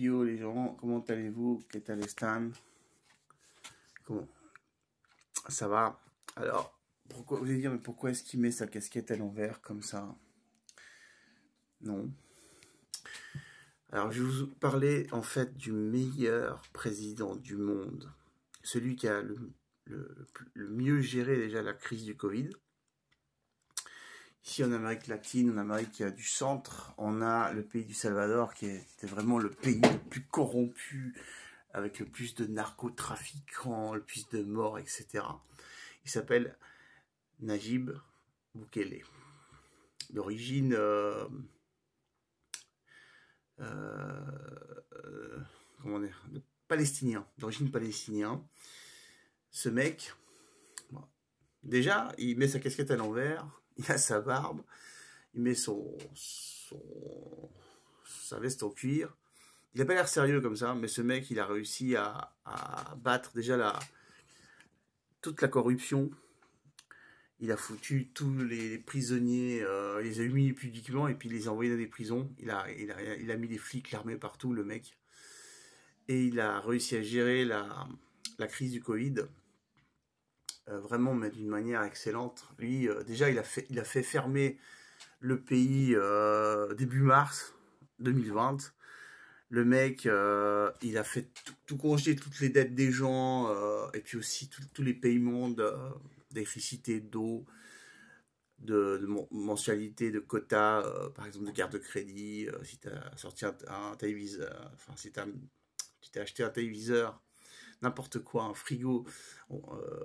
Yo les gens, comment allez-vous Qu'est-ce que Stan Comment Ça va Alors, pourquoi vous allez dire, mais pourquoi est-ce qu'il met sa casquette à l'envers comme ça Non. Alors, je vais vous parler en fait du meilleur président du monde, celui qui a le, le mieux géré déjà la crise du Covid Ici, en Amérique latine, en Amérique du centre, on a le pays du Salvador qui était vraiment le pays le plus corrompu, avec le plus de narcotrafiquants, le plus de morts, etc. Il s'appelle Najib Bukele, d'origine euh, euh, palestinien, d'origine palestinien. Ce mec, déjà, il met sa casquette à l'envers, il a sa barbe, il met son, sa veste en cuir. Il n'a pas l'air sérieux comme ça, mais ce mec, il a réussi à, battre déjà la, toute la corruption. Il a foutu tous les prisonniers, euh, il les a humiliés publiquement et puis il les a envoyés dans des prisons. Il a, il a, mis des flics, l'armée partout, le mec. Et il a réussi à gérer la, la crise du Covid euh, vraiment, mais d'une manière excellente. Lui, euh, déjà, il a, fait, il a fait fermer le pays euh, début mars 2020. Le mec, il a fait tout, congé, toutes les dettes des gens, et puis aussi tous les paiements d'électricité, d'eau, de, mensualité, de quotas, par exemple de carte de crédit, si tu as sorti un, téléviseur, enfin si tu as, as acheté un téléviseur n'importe quoi, un frigo, euh,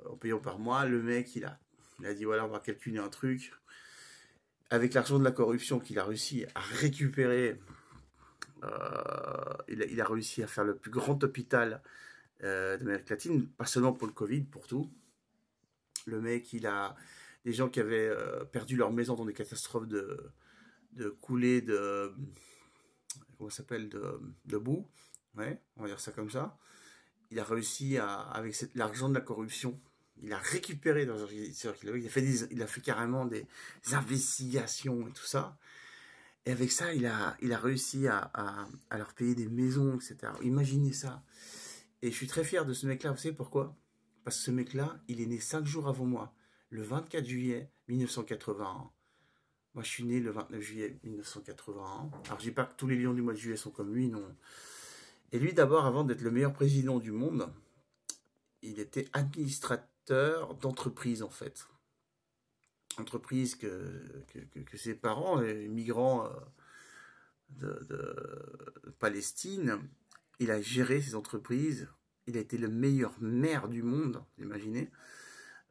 en, payant par mois. Le mec, il a, il a dit voilà, on va calculer un truc. Avec l'argent de la corruption qu'il a réussi à récupérer, euh, il, a, il, a, réussi à faire le plus grand hôpital euh, d'Amérique latine, pas seulement pour le Covid, pour tout. Le mec, il a des gens qui avaient euh, perdu leur maison dans des catastrophes de, de coulées de. Comment s'appelle de, de boue. Ouais, on va dire ça comme ça il a réussi avec l'argent de la corruption, il a récupéré dans il a fait il a fait carrément des, investigations et tout ça. Et avec ça, il a, il a réussi à, leur payer des maisons, etc. Imaginez ça. Et je suis très fier de ce mec-là. Vous savez pourquoi Parce que ce mec-là, il est né cinq jours avant moi, le 24 juillet 1981. Moi, je suis né le 29 juillet 1981. Alors, je pas que tous les lions du mois de juillet sont comme lui, non. Et lui, d'abord, avant d'être le meilleur président du monde, il était administrateur d'entreprise, en fait. Entreprise que, que, ses parents, les euh, migrants euh, de, Palestine, il a géré ces entreprises. Il a été le meilleur maire du monde, imaginez.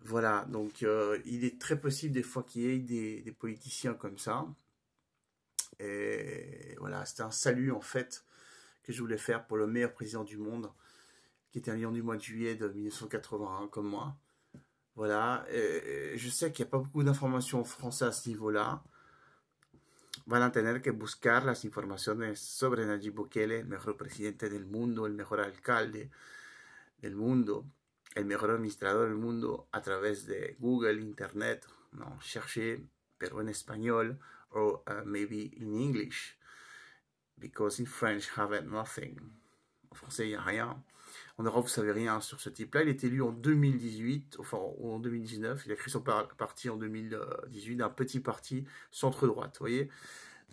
Voilà, donc euh, il est très possible des fois qu'il y ait des, des, politiciens comme ça. Et voilà, c'est un salut en fait que je voulais faire pour le meilleur président du monde, qui était un lion du mois de juillet de 1981, comme moi. Voilà, je sais qu'il n'y a pas beaucoup d'informations en français à ce niveau-là. Van a tener que buscar las informaciones sobre Nayib Bukele, mejor presidente del mundo, el mejor alcalde del mundo, el mejor administrador del mundo, a través de Google, Internet, no, chercher, pero en espagnol, o uh, maybe in English because in French have nothing. En français, il n'y a rien. En Europe, vous savez rien sur ce type-là. Il est élu en 2018, enfin en 2019. Il a créé son parti en 2018, un petit parti centre-droite, vous voyez.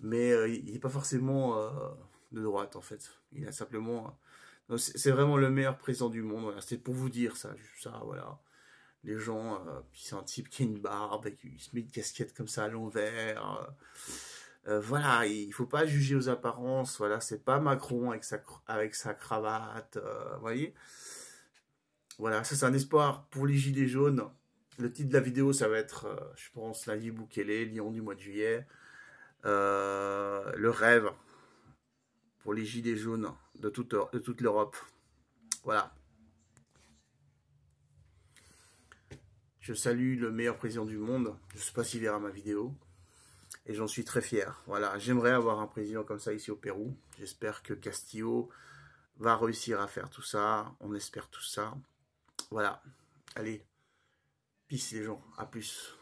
Mais euh, il n'est pas forcément euh, de droite, en fait. Il a simplement... Euh, c'est vraiment le meilleur président du monde, C'est pour vous dire ça, ça, voilà. Les gens, c'est un type qui a une barbe, qui se met une casquette comme ça à l'envers... Euh, voilà, il faut pas juger aux apparences, voilà, c'est pas Macron avec sa, avec sa cravate, euh, voyez. Voilà, ça c'est un espoir pour les Gilets jaunes. Le titre de la vidéo, ça va être, euh, je pense, vie Boukele, Lyon du mois de juillet. le rêve pour les Gilets jaunes de toute, de toute l'Europe. Voilà. Je salue le meilleur président du monde. Je ne sais pas s'il verra ma vidéo et j'en suis très fier. Voilà, j'aimerais avoir un président comme ça ici au Pérou. J'espère que Castillo va réussir à faire tout ça. On espère tout ça. Voilà. Allez, peace les gens. À plus.